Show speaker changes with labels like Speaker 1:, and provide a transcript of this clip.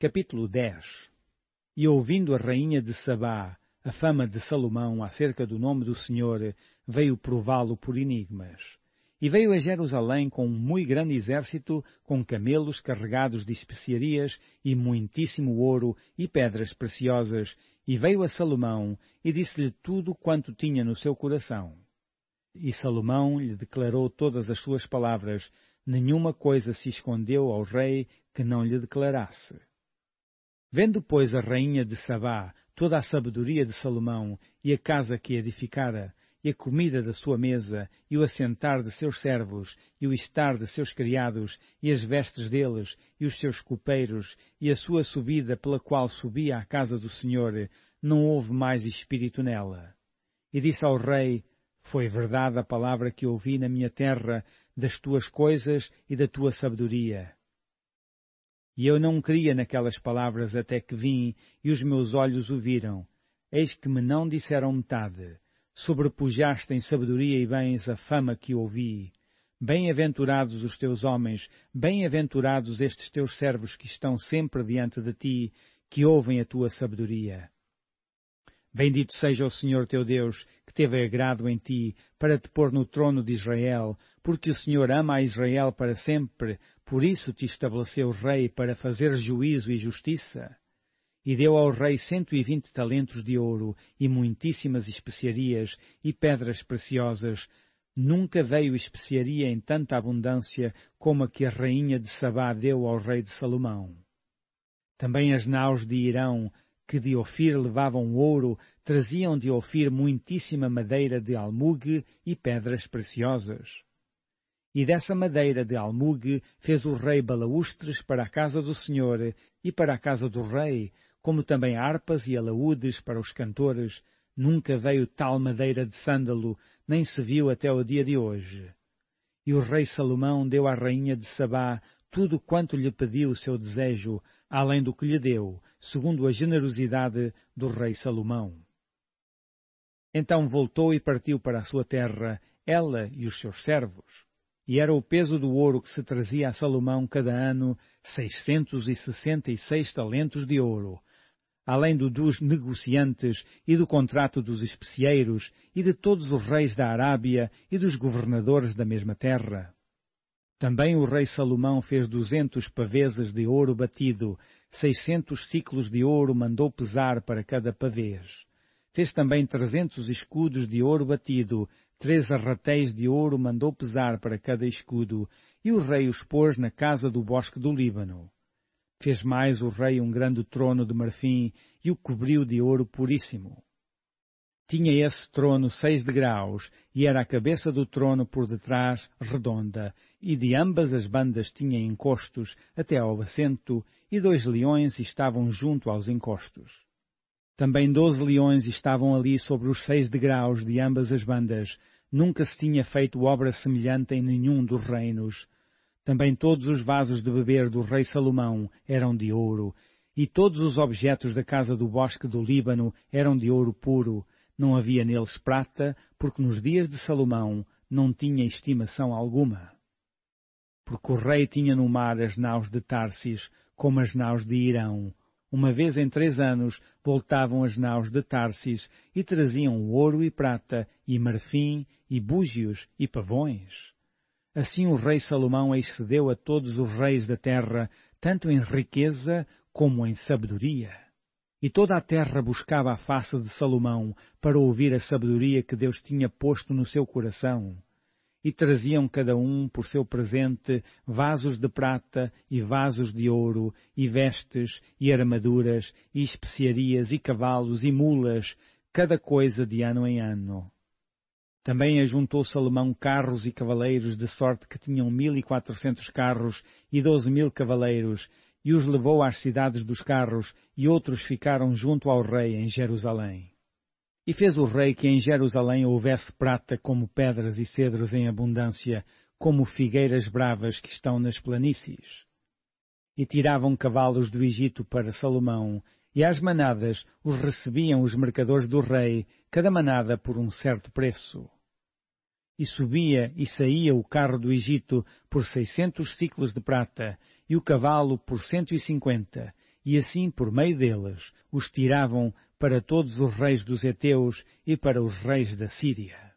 Speaker 1: Capítulo 10 E ouvindo a rainha de Sabá a fama de Salomão acerca do nome do Senhor, veio prová-lo por enigmas. E veio a Jerusalém com um muito grande exército, com camelos carregados de especiarias e muitíssimo ouro e pedras preciosas, e veio a Salomão e disse-lhe tudo quanto tinha no seu coração. E Salomão lhe declarou todas as suas palavras, nenhuma coisa se escondeu ao rei que não lhe declarasse. Vendo, pois, a rainha de Sabá toda a sabedoria de Salomão e a casa que edificara, e a comida da sua mesa, e o assentar de seus servos, e o estar de seus criados, e as vestes deles, e os seus copeiros, e a sua subida pela qual subia à casa do Senhor, não houve mais espírito nela. E disse ao rei, Foi verdade a palavra que ouvi na minha terra, das tuas coisas e da tua sabedoria. E eu não queria naquelas palavras até que vim, e os meus olhos o viram. Eis que me não disseram metade. Sobrepujaste em sabedoria e bens a fama que ouvi. Bem-aventurados os teus homens, bem-aventurados estes teus servos que estão sempre diante de ti, que ouvem a tua sabedoria. Bendito seja o Senhor teu Deus, que teve agrado em ti, para te pôr no trono de Israel, porque o Senhor ama a Israel para sempre, por isso te estabeleceu rei para fazer juízo e justiça. E deu ao rei cento e vinte talentos de ouro, e muitíssimas especiarias, e pedras preciosas. Nunca veio especiaria em tanta abundância como a que a rainha de Sabá deu ao rei de Salomão. Também as naus de Irão que de Ofir levavam ouro, traziam de Ofir muitíssima madeira de almugue e pedras preciosas. E dessa madeira de almugue fez o rei balaústres para a casa do Senhor e para a casa do rei, como também harpas e alaúdes para os cantores. Nunca veio tal madeira de sândalo, nem se viu até o dia de hoje. E o rei Salomão deu à rainha de Sabá tudo quanto lhe pediu o seu desejo, além do que lhe deu, segundo a generosidade do rei Salomão. Então voltou e partiu para a sua terra, ela e os seus servos. E era o peso do ouro que se trazia a Salomão cada ano, seiscentos e sessenta e seis talentos de ouro, além do dos negociantes e do contrato dos especieiros e de todos os reis da Arábia e dos governadores da mesma terra. Também o rei Salomão fez duzentos paveses de ouro batido, seiscentos ciclos de ouro mandou pesar para cada pavês. Fez também trezentos escudos de ouro batido, três arratéis de ouro mandou pesar para cada escudo, e o rei os pôs na casa do bosque do Líbano. Fez mais o rei um grande trono de marfim e o cobriu de ouro puríssimo. Tinha esse trono seis degraus, e era a cabeça do trono por detrás redonda, e de ambas as bandas tinha encostos até ao assento, e dois leões estavam junto aos encostos. Também doze leões estavam ali sobre os seis degraus de ambas as bandas. Nunca se tinha feito obra semelhante em nenhum dos reinos. Também todos os vasos de beber do rei Salomão eram de ouro, e todos os objetos da casa do bosque do Líbano eram de ouro puro, não havia neles prata, porque nos dias de Salomão não tinha estimação alguma. Porque o rei tinha no mar as naus de Tarsis, como as naus de Irão. Uma vez em três anos voltavam as naus de Tarsis e traziam ouro e prata, e marfim, e búzios, e pavões. Assim o rei Salomão excedeu a todos os reis da terra, tanto em riqueza como em sabedoria. E toda a terra buscava a face de Salomão para ouvir a sabedoria que Deus tinha posto no seu coração. E traziam cada um por seu presente vasos de prata e vasos de ouro, e vestes, e armaduras, e especiarias, e cavalos, e mulas, cada coisa de ano em ano. Também ajuntou Salomão carros e cavaleiros, de sorte que tinham mil e quatrocentos carros e doze mil cavaleiros, e os levou às cidades dos carros, e outros ficaram junto ao rei em Jerusalém. E fez o rei que em Jerusalém houvesse prata como pedras e cedros em abundância, como figueiras bravas que estão nas planícies. E tiravam cavalos do Egito para Salomão, e às manadas os recebiam os mercadores do rei, cada manada por um certo preço. E subia e saía o carro do Egito por seiscentos ciclos de prata, e o cavalo por cento e cinquenta, e assim, por meio deles, os tiravam para todos os reis dos Eteus e para os reis da Síria.